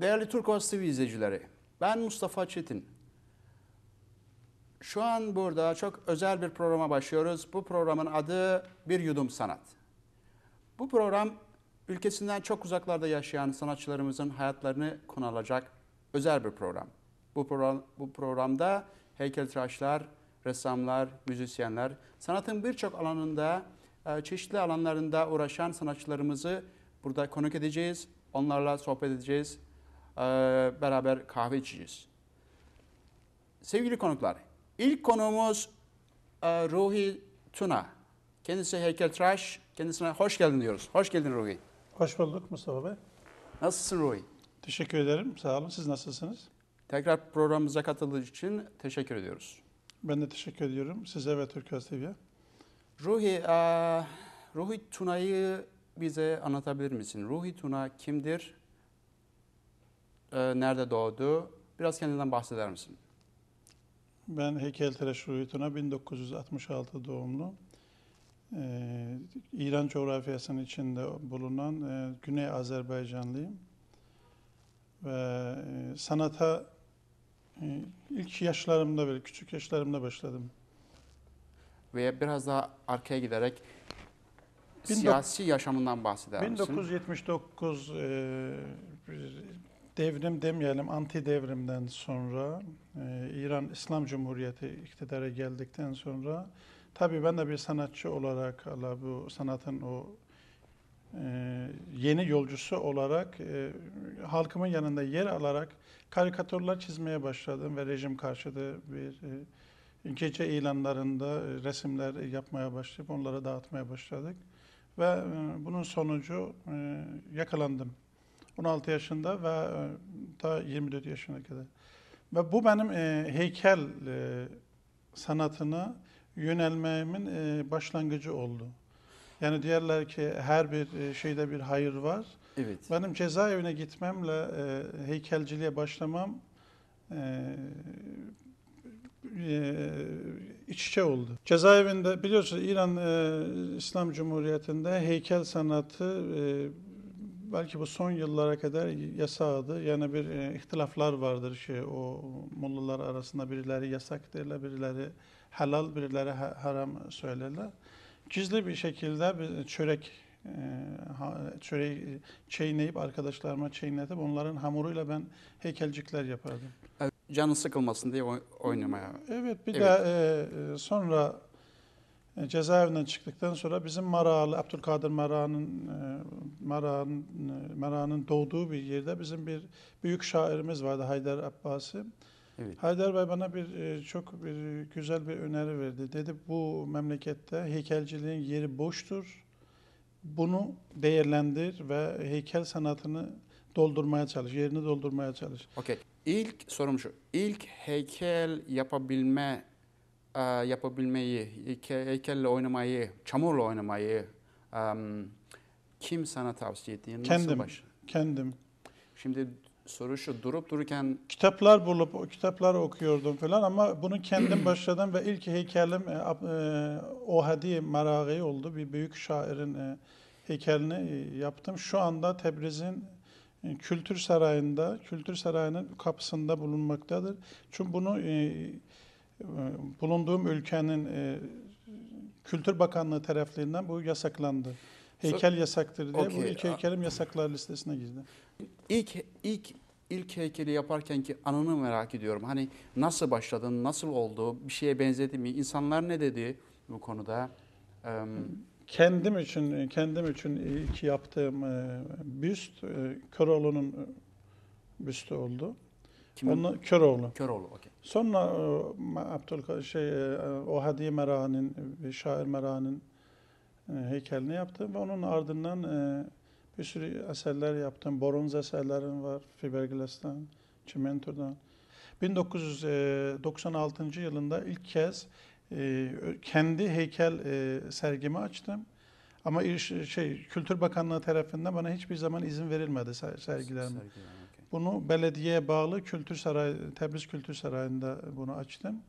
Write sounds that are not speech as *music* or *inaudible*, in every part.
Değerli Türk Turkuaz TV izleyicileri, ben Mustafa Çetin. Şu an burada çok özel bir programa başlıyoruz. Bu programın adı Bir Yudum Sanat. Bu program ülkesinden çok uzaklarda yaşayan sanatçılarımızın hayatlarını konu alacak özel bir program. Bu, program, bu programda heykeltıraşlar, ressamlar, müzisyenler, sanatın birçok alanında, e, çeşitli alanlarında uğraşan sanatçılarımızı burada konuk edeceğiz. Onlarla sohbet edeceğiz, e, beraber kahve içeceğiz. Sevgili konuklar, ilk konuğumuz e, Ruhi Tuna. Kendisi heykeltıraş, kendisine hoş geldin diyoruz. Hoş geldin Ruhi. Hoş bulduk Mustafa Bey. Nasılsın Ruhi? Teşekkür ederim, sağ olun. Siz nasılsınız? Tekrar programımıza katıldığı için teşekkür ediyoruz. Ben de teşekkür ediyorum size ve Türk TV'ye. Ruhi, a, Ruhi Tuna'yı bize anlatabilir misin? Ruhi Tuna kimdir? E, nerede doğdu? Biraz kendinden bahseder misin? Ben heykeltıraş Ruhi Tuna 1966 doğumlu. Ee, İran coğrafyasının içinde bulunan e, Güney Azerbaycanlıyım. Ve e, sanata İlk yaşlarımda böyle küçük yaşlarımda başladım. Veya biraz daha arkaya giderek siyasi yaşamından bahseder misin? 1979 e, devrim demeyelim anti devrimden sonra e, İran İslam Cumhuriyeti iktidara geldikten sonra tabii ben de bir sanatçı olarak Allah bu sanatın o e, yeni yolcusu olarak halkımın yanında yer alarak karikatürler çizmeye başladım ve rejim karşıtı bir e, gece ilanlarında e, resimler yapmaya başlayıp onları dağıtmaya başladık. Ve e, bunun sonucu yakalandım. 16 yaşında ve ta 24 yaşına kadar. Ve bu benim heykel sanatına yönelmemin başlangıcı oldu. Yani diğerler ki her bir şeyde bir hayır var. Evet. Benim cezaevine gitmemle e, heykelciliğe başlamam e, e, iç içe oldu. Cezaevinde biliyorsunuz İran e, İslam Cumhuriyeti'nde heykel sanatı e, belki bu son yıllara kadar yasağdı. Yani bir e, ihtilaflar vardır şey o mollalar arasında birileri yasak derler, birileri helal, birileri haram söylerler. Gizli bir şekilde bir çörek ee, şöyle e, çeyneyip arkadaşlarıma çeynetip onların hamuruyla ben heykelcikler yapardım. Canın sıkılmasın diye oynamaya. Evet bir evet. de e, sonra e, cezaevinden çıktıktan sonra bizim Maralı, Abdülkadir Marağın Marağın Marağın doğduğu bir yerde bizim bir büyük şairimiz vardı Haydar Abbasi. Evet. Haydar Bey bana bir çok bir güzel bir öneri verdi. Dedi bu memlekette heykelciliğin yeri boştur bunu değerlendir ve heykel sanatını doldurmaya çalış, yerini doldurmaya çalış. Okey. İlk sorum şu. İlk heykel yapabilme e, yapabilmeyi, heykelle oynamayı, çamurla oynamayı kim sana tavsiye etti? Nasıl kendim, baş? kendim. Şimdi soru şu durup dururken kitaplar bulup kitaplar okuyordum falan ama bunu kendim *clears throat* başladım ve ilk heykelim e, e, Ohadi Maragi oldu. Bir büyük şairin e, heykelini e, yaptım. Şu anda Tebriz'in e, Kültür Sarayı'nda, Kültür Sarayı'nın kapısında bulunmaktadır. Çünkü bunu e, e bulunduğum ülkenin e, Kültür Bakanlığı taraflarından bu yasaklandı. Heykel yasaktır diye okay. bu ilk heykelim yasaklar listesine girdi ilk ilk ilk heykeli yaparken ki anını merak ediyorum. Hani nasıl başladın, nasıl oldu, bir şeye benzedi mi, insanlar ne dedi bu konuda? kendim için kendim için ilk yaptığım e, büst e, Köroğlu'nun e, büstü oldu. Kimin? Onunla, Köroğlu. Köroğlu, okey. Sonra Abdülkadir şey o Hadi bir şair Merah'ın heykelini yaptım ve onun ardından bir sürü eserler yaptım. Bronz eserlerim var. Fiberglass'tan, çimentodan. 1996 e, yılında ilk kez e, kendi heykel e, sergimi açtım. Ama şey Kültür Bakanlığı tarafından bana hiçbir zaman izin verilmedi sergilerim. sergilerime. okay. Bunu belediyeye bağlı Kültür Sarayı, Tebriz Kültür Sarayı'nda bunu açtım.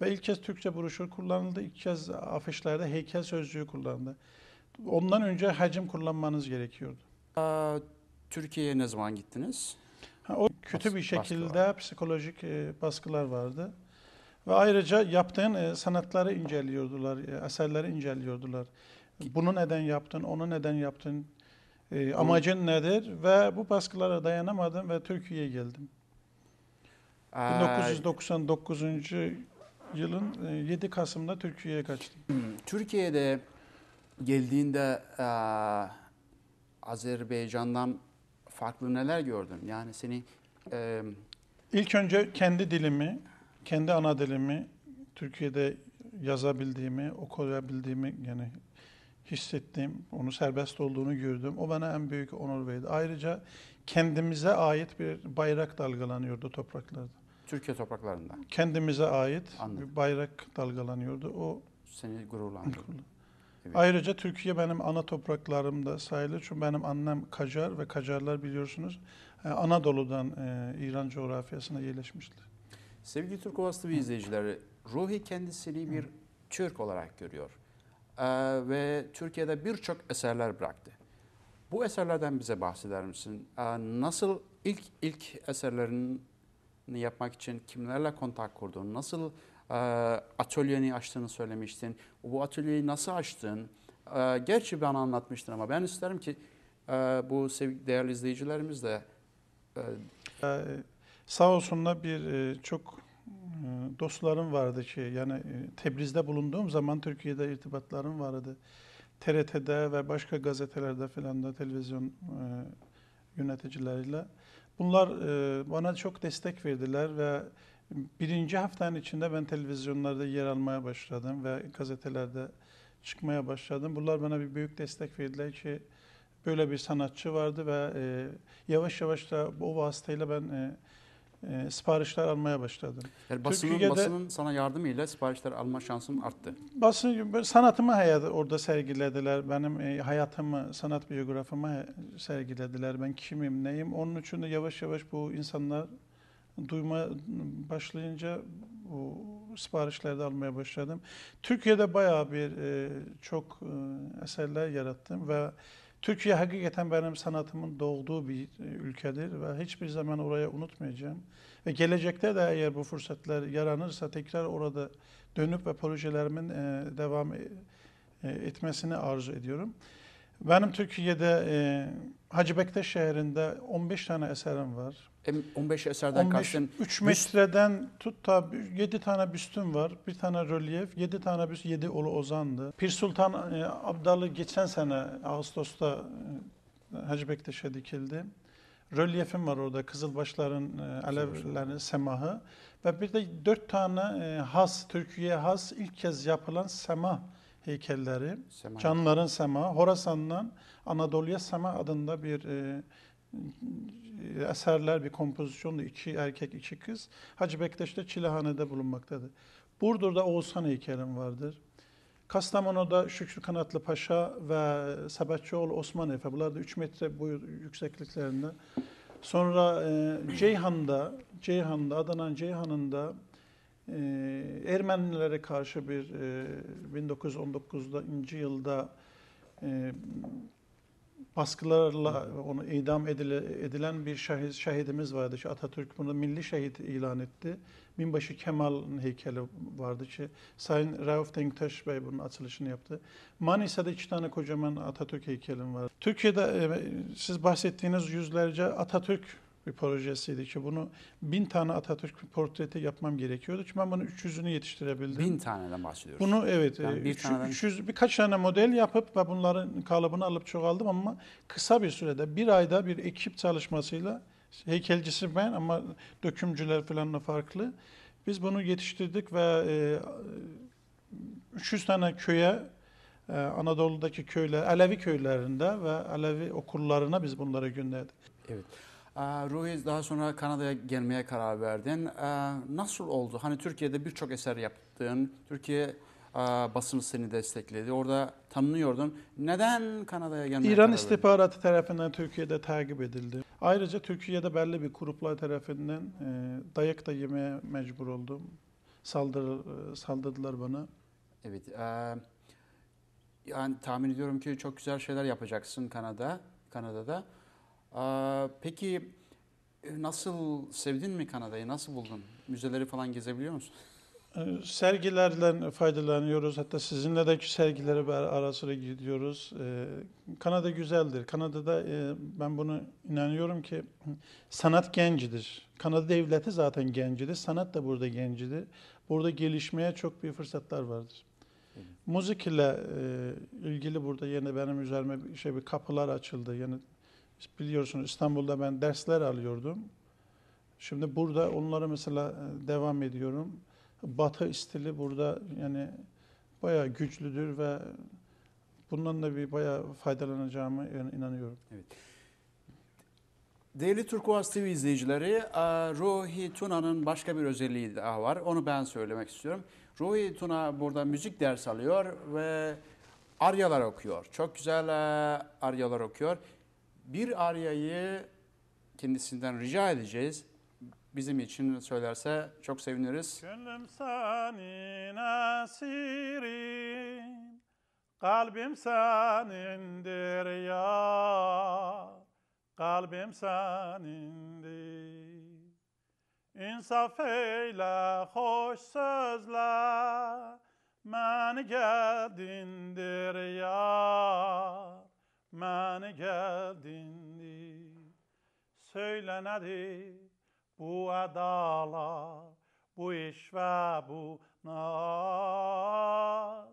Ve ilk kez Türkçe broşür kullanıldı. İlk kez afişlerde heykel sözcüğü kullandı. Ondan önce hacim kullanmanız gerekiyordu. Ee, Türkiye'ye ne zaman gittiniz? Ha, o kötü Bas, bir şekilde baskılar. psikolojik e, baskılar vardı. Ve ayrıca yaptığın e, sanatları inceliyordular, e, eserleri inceliyordular. Bunu neden yaptın, onu neden yaptın, e, amacın nedir? Ve bu baskılara dayanamadım ve Türkiye'ye geldim. Ee, Aa, 1999. yılın e, 7 Kasım'da Türkiye'ye kaçtım. Hmm, Türkiye'de geldiğinde... E, Azerbaycan'dan farklı neler gördün? Yani seni... E... İlk önce kendi dilimi, kendi ana dilimi Türkiye'de yazabildiğimi, okuyabildiğimi yani hissettiğim, onu serbest olduğunu gördüm. O bana en büyük onur verdi. Ayrıca kendimize ait bir bayrak dalgalanıyordu topraklarda. Türkiye topraklarında. Kendimize ait Anladım. bir bayrak dalgalanıyordu. O seni gururlandırdı. Evet. Ayrıca Türkiye benim ana topraklarımda sayılır. Çünkü benim annem Kacar ve Kacarlar biliyorsunuz e, Anadolu'dan e, İran coğrafyasına yerleşmişler. Sevgili Türk Ovası ve izleyicileri, Ruhi kendisini bir Türk olarak görüyor. E, ve Türkiye'de birçok eserler bıraktı. Bu eserlerden bize bahseder misin? nasıl ilk ilk eserlerini yapmak için kimlerle kontak kurduğunu, nasıl ee, atölyeni açtığını söylemiştin. Bu atölyeyi nasıl açtın? Ee, gerçi ben anlatmıştım ama ben isterim ki e, bu değerli izleyicilerimiz de... E, ee, sağ olsunla bir e, çok dostlarım vardı ki yani Tebriz'de bulunduğum zaman Türkiye'de irtibatlarım vardı. TRT'de ve başka gazetelerde filan da televizyon yöneticileriyle. Bunlar bana çok destek verdiler ve Birinci haftanın içinde ben televizyonlarda yer almaya başladım ve gazetelerde çıkmaya başladım. Bunlar bana bir büyük destek verdiler ki böyle bir sanatçı vardı ve e, yavaş yavaş da o vasıtayla ben e, e, siparişler almaya başladım. Yani basının, Türkiye'de, basının sana yardımıyla siparişler alma şansım arttı. Basın, sanatımı hayat, orada sergilediler. Benim e, hayatımı, sanat biyografımı sergilediler. Ben kimim, neyim. Onun için de yavaş yavaş bu insanlar duyma başlayınca bu siparişlerde almaya başladım. Türkiye'de bayağı bir e, çok e, eserler yarattım ve Türkiye hakikaten benim sanatımın doğduğu bir e, ülkedir ve hiçbir zaman oraya unutmayacağım. Ve gelecekte de eğer bu fırsatlar yaranırsa tekrar orada dönüp ve projelerimin e, devam e, e, etmesini arzu ediyorum. Benim Türkiye'de e, Hacı Bektaş şehrinde 15 tane eserim var. 15 eserden 15, kastın... 3 metreden tut da 7 tane büstüm var. Bir tane rölyef, 7 tane büst, 7 Ulu Ozan'dı. Pir Sultan e, Abdalı geçen sene Ağustos'ta e, Hacı Bektaş'a dikildi. Rölyefim var orada, Kızılbaşların e, alevlerini, semahı. Ve bir de 4 tane e, has, Türkiye'ye has ilk kez yapılan semah heykelleri, sema. canların sema, Horasan'dan Anadolu'ya sema adında bir e, e eserler, bir kompozisyonla iki erkek, iki kız Hacı Bektaş'ta Çilehane'de bulunmaktadır. Burdur'da Oğuzhan heykelim vardır. Kastamonu'da Şükrü Kanatlı Paşa ve Sabahatçıoğlu Osman Efe. Bunlar da 3 metre boyu yüksekliklerinde. Sonra e, Ceyhan'da, Ceyhan'da, Adana'nın Ceyhan'ında e, Ermenilere karşı bir e, inci yılda e, baskılarla onu idam edile, edilen bir şahit, şahidimiz vardı. İşte Atatürk bunu milli şehit ilan etti. Binbaşı Kemal'ın heykeli vardı. ki Sayın Rauf Denktaş Bey bunun açılışını yaptı. Manisa'da iki tane kocaman Atatürk heykelim var. Türkiye'de e, siz bahsettiğiniz yüzlerce Atatürk bir projesiydi ki bunu bin tane Atatürk portreti yapmam gerekiyordu ki ben bunu 300'ünü yetiştirebildim. Bin taneden bahsediyoruz. Bunu evet yani e, bir üç, taneden... 300 birkaç tane model yapıp ve bunların kalıbını alıp çoğaldım ama kısa bir sürede bir ayda bir ekip çalışmasıyla heykelcisi ben ama dökümcüler falan farklı. Biz bunu yetiştirdik ve e, 300 tane köye e, Anadolu'daki köyler, Alevi köylerinde ve Alevi okullarına biz bunları gönderdik. Evet. Ee, Ruhi daha sonra Kanada'ya gelmeye karar verdin. Ee, nasıl oldu? Hani Türkiye'de birçok eser yaptın. Türkiye e, basını seni destekledi. Orada tanınıyordun. Neden Kanada'ya gelmeye İran istihbaratı verdin? tarafından Türkiye'de takip edildi. Ayrıca Türkiye'de belli bir gruplar tarafından e, dayak da yemeye mecbur oldum. Saldır, e, saldırdılar bana. Evet. Yani tahmin ediyorum ki çok güzel şeyler yapacaksın Kanada, Kanada'da peki e, nasıl sevdin mi Kanada'yı? Nasıl buldun? Müzeleri falan gezebiliyor musun? E, Sergilerden faydalanıyoruz. Hatta sizinle de sergilere ara sıra gidiyoruz. E, Kanada güzeldir. Kanada'da ben bunu inanıyorum ki sanat gencidir. Kanada devleti zaten gencidir. Sanat da burada gencidir. Burada gelişmeye çok büyük fırsatlar vardır. Müzik ile e, ilgili burada yine benim üzerime şey bir kapılar açıldı. Yani biliyorsunuz İstanbul'da ben dersler alıyordum. Şimdi burada onlara mesela e, devam ediyorum. Batı istili burada yani bayağı güçlüdür ve bundan da bir bayağı faydalanacağımı inanıyorum. Evet. Değerli Turkuaz TV izleyicileri, Ruhi Tuna'nın başka bir özelliği daha var. Onu ben söylemek istiyorum. Ruhi Tuna burada müzik ders alıyor ve aryalar okuyor. Çok güzel e, aryalar okuyor bir ariyayı kendisinden rica edeceğiz. Bizim için söylerse çok seviniriz. Gönlüm senin esirim, kalbim senindir ya, kalbim senindir. İnsaf eyle hoş sözler, men geldindir ya. söylenedi bu adalar, bu iş ve bu naz.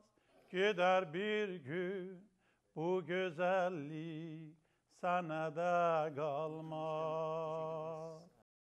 Gider bir gün bu güzellik sana da kalmaz.